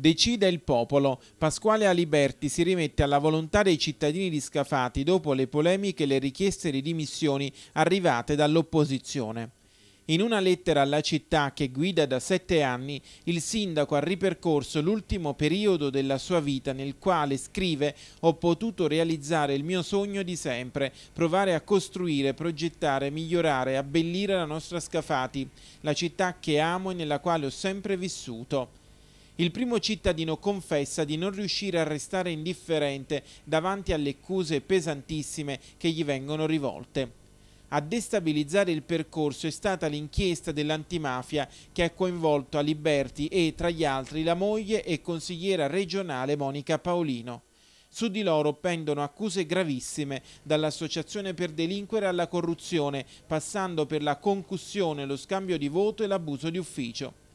Decide il popolo. Pasquale Aliberti si rimette alla volontà dei cittadini di Scafati dopo le polemiche e le richieste di dimissioni arrivate dall'opposizione. In una lettera alla città che guida da sette anni, il sindaco ha ripercorso l'ultimo periodo della sua vita nel quale scrive «Ho potuto realizzare il mio sogno di sempre, provare a costruire, progettare, migliorare, abbellire la nostra Scafati, la città che amo e nella quale ho sempre vissuto». Il primo cittadino confessa di non riuscire a restare indifferente davanti alle accuse pesantissime che gli vengono rivolte. A destabilizzare il percorso è stata l'inchiesta dell'antimafia che ha coinvolto Aliberti e, tra gli altri, la moglie e consigliera regionale Monica Paolino. Su di loro pendono accuse gravissime, dall'associazione per delinquere alla corruzione, passando per la concussione, lo scambio di voto e l'abuso di ufficio.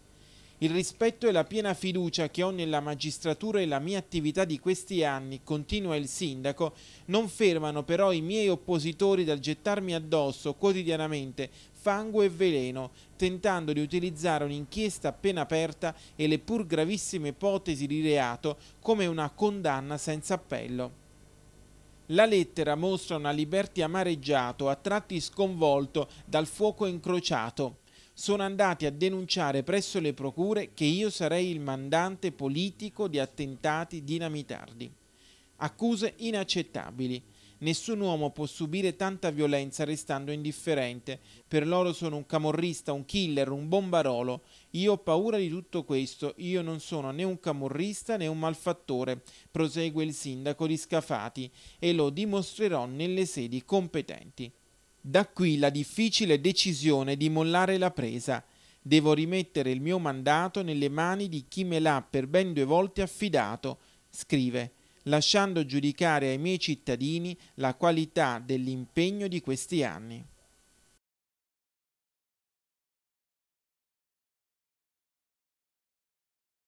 Il rispetto e la piena fiducia che ho nella magistratura e la mia attività di questi anni, continua il sindaco, non fermano però i miei oppositori dal gettarmi addosso quotidianamente fango e veleno, tentando di utilizzare un'inchiesta appena aperta e le pur gravissime ipotesi di reato come una condanna senza appello. La lettera mostra una Liberty amareggiato, a tratti sconvolto dal fuoco incrociato sono andati a denunciare presso le procure che io sarei il mandante politico di attentati dinamitardi. Accuse inaccettabili. Nessun uomo può subire tanta violenza restando indifferente. Per loro sono un camorrista, un killer, un bombarolo. Io ho paura di tutto questo. Io non sono né un camorrista né un malfattore, prosegue il sindaco di Scafati, e lo dimostrerò nelle sedi competenti. Da qui la difficile decisione di mollare la presa. Devo rimettere il mio mandato nelle mani di chi me l'ha per ben due volte affidato, scrive, lasciando giudicare ai miei cittadini la qualità dell'impegno di questi anni.